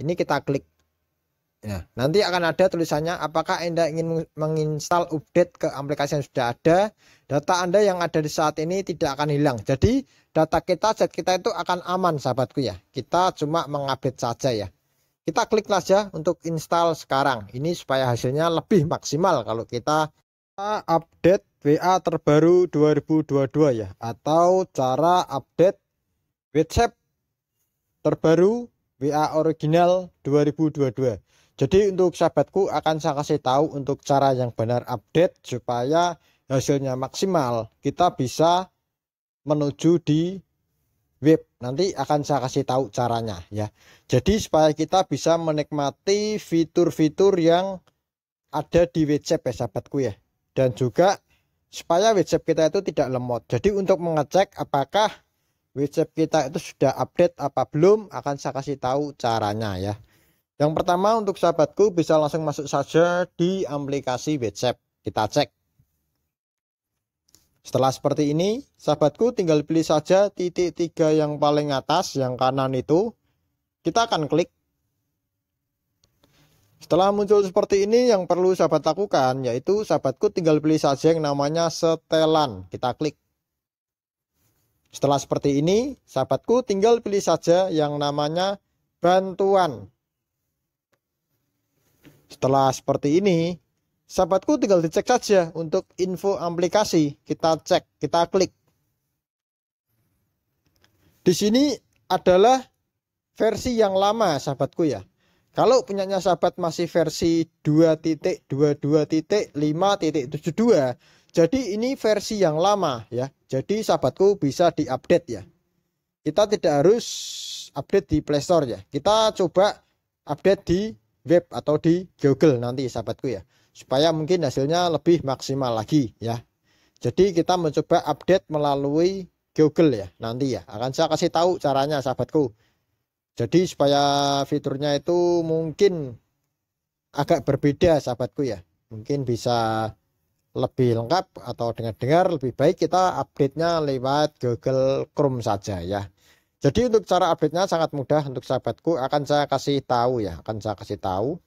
ini kita klik ya nanti akan ada tulisannya apakah Anda ingin menginstal update ke aplikasi yang sudah ada. Data Anda yang ada di saat ini tidak akan hilang. Jadi, data kita set kita itu akan aman sahabatku ya. Kita cuma mengupdate saja ya. Kita klik saja untuk install sekarang. Ini supaya hasilnya lebih maksimal kalau kita update WA terbaru 2022 ya atau cara update WhatsApp terbaru WA original 2022. Jadi untuk sahabatku akan saya kasih tahu untuk cara yang benar update supaya hasilnya maksimal. Kita bisa menuju di web. Nanti akan saya kasih tahu caranya ya. Jadi supaya kita bisa menikmati fitur-fitur yang ada di WhatsApp ya sahabatku ya. Dan juga supaya WhatsApp kita itu tidak lemot. Jadi untuk mengecek apakah WhatsApp kita itu sudah update apa belum akan saya kasih tahu caranya ya. Yang pertama untuk sahabatku bisa langsung masuk saja di aplikasi WhatsApp. Kita cek. Setelah seperti ini, sahabatku tinggal pilih saja titik tiga yang paling atas yang kanan itu. Kita akan klik. Setelah muncul seperti ini, yang perlu sahabat lakukan yaitu sahabatku tinggal pilih saja yang namanya setelan. Kita klik. Setelah seperti ini, sahabatku tinggal pilih saja yang namanya bantuan. Setelah seperti ini, sahabatku tinggal dicek saja untuk info aplikasi. Kita cek, kita klik. Di sini adalah versi yang lama sahabatku ya. Kalau punyanya sahabat masih versi 2.22.5.72 jadi ini versi yang lama ya. Jadi sahabatku bisa diupdate ya. Kita tidak harus update di Play Store ya. Kita coba update di web atau di Google nanti sahabatku ya. Supaya mungkin hasilnya lebih maksimal lagi ya. Jadi kita mencoba update melalui Google ya nanti ya. Akan saya kasih tahu caranya sahabatku. Jadi supaya fiturnya itu mungkin agak berbeda sahabatku ya. Mungkin bisa lebih lengkap atau dengan dengar lebih baik kita update-nya lewat Google Chrome saja ya. Jadi untuk cara update-nya sangat mudah untuk sahabatku akan saya kasih tahu ya, akan saya kasih tahu.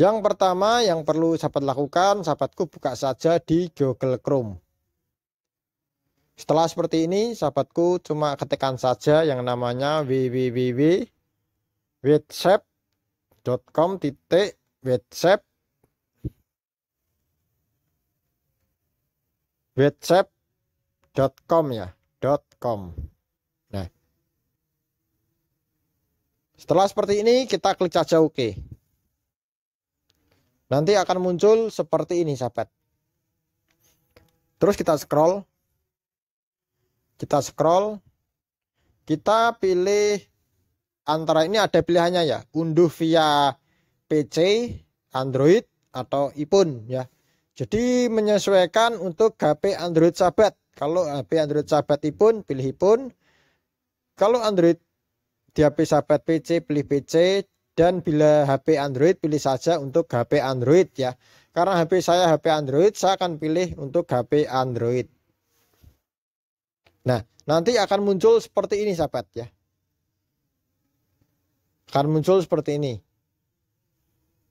Yang pertama yang perlu sahabat lakukan, sahabatku buka saja di Google Chrome. Setelah seperti ini, sahabatku cuma ketikkan saja yang namanya www.whatsapp.com.whatsapp.com WhatsApp.com ya .com nah setelah seperti ini kita klik saja OK nanti akan muncul seperti ini sahabat terus kita scroll kita scroll kita pilih antara ini ada pilihannya ya unduh via PC Android atau iPhone ya jadi menyesuaikan untuk HP Android sahabat. Kalau HP Android sahabat pun pilih pun. Kalau Android di HP sahabat PC pilih PC dan bila HP Android pilih saja untuk HP Android ya. Karena HP saya HP Android, saya akan pilih untuk HP Android. Nah, nanti akan muncul seperti ini sahabat ya. Akan muncul seperti ini.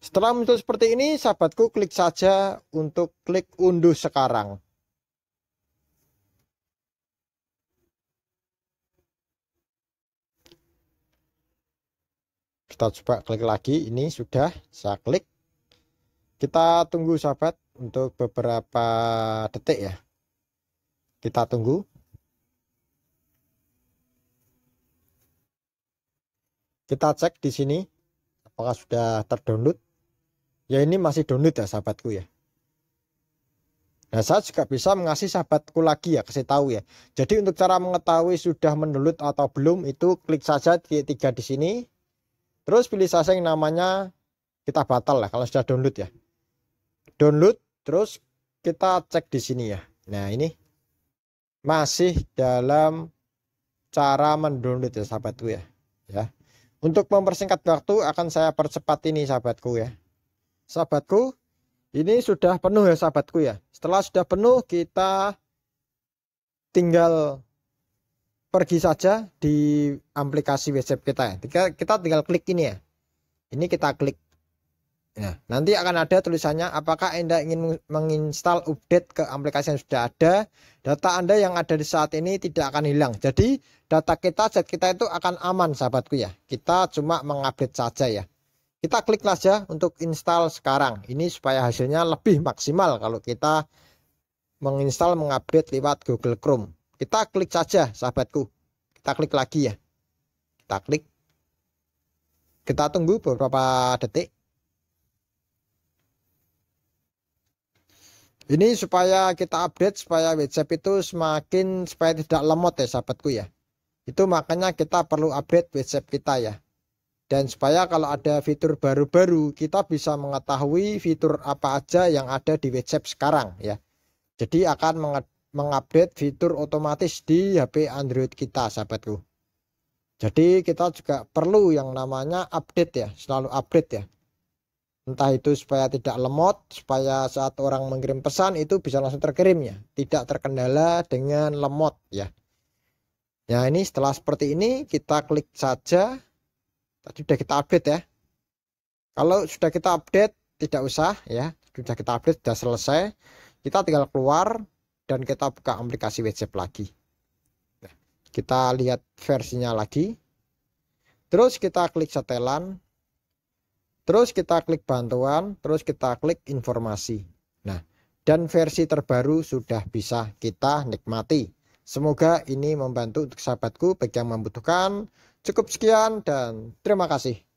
Setelah muncul seperti ini, sahabatku klik saja untuk klik unduh sekarang. Kita coba klik lagi, ini sudah saya klik. Kita tunggu sahabat untuk beberapa detik ya. Kita tunggu. Kita cek di sini apakah sudah terdownload. Ya ini masih donut ya sahabatku ya. Nah, saya juga bisa mengasih sahabatku lagi ya, kasih tahu ya. Jadi untuk cara mengetahui sudah mendownload atau belum itu klik saja titik tiga di sini. Terus pilih saja yang namanya kita batal lah kalau sudah download ya. Download terus kita cek di sini ya. Nah, ini masih dalam cara mendownload ya sahabatku ya. Ya. Untuk mempersingkat waktu akan saya percepat ini sahabatku ya sahabatku. Ini sudah penuh ya sahabatku ya. Setelah sudah penuh kita tinggal pergi saja di aplikasi WhatsApp kita ya. Kita, tinggal klik ini ya. Ini kita klik. Nah, nanti akan ada tulisannya apakah Anda ingin menginstal update ke aplikasi yang sudah ada. Data Anda yang ada di saat ini tidak akan hilang. Jadi, data kita, chat kita itu akan aman sahabatku ya. Kita cuma mengupdate saja ya. Kita klik saja untuk install sekarang. Ini supaya hasilnya lebih maksimal kalau kita menginstal mengupdate lewat Google Chrome. Kita klik saja sahabatku. Kita klik lagi ya. Kita klik. Kita tunggu beberapa detik. Ini supaya kita update supaya WhatsApp itu semakin supaya tidak lemot ya sahabatku ya. Itu makanya kita perlu update WhatsApp kita ya dan supaya kalau ada fitur baru-baru kita bisa mengetahui fitur apa aja yang ada di WhatsApp sekarang ya. Jadi akan mengupdate fitur otomatis di HP Android kita sahabatku. Jadi kita juga perlu yang namanya update ya, selalu update ya. Entah itu supaya tidak lemot, supaya saat orang mengirim pesan itu bisa langsung terkirim ya, tidak terkendala dengan lemot ya. Ya ini setelah seperti ini kita klik saja tadi sudah kita update ya kalau sudah kita update tidak usah ya sudah kita update sudah selesai kita tinggal keluar dan kita buka aplikasi WhatsApp lagi ya, kita lihat versinya lagi terus kita klik setelan terus kita klik bantuan terus kita klik informasi nah dan versi terbaru sudah bisa kita nikmati Semoga ini membantu untuk sahabatku bagi yang membutuhkan. Cukup sekian dan terima kasih.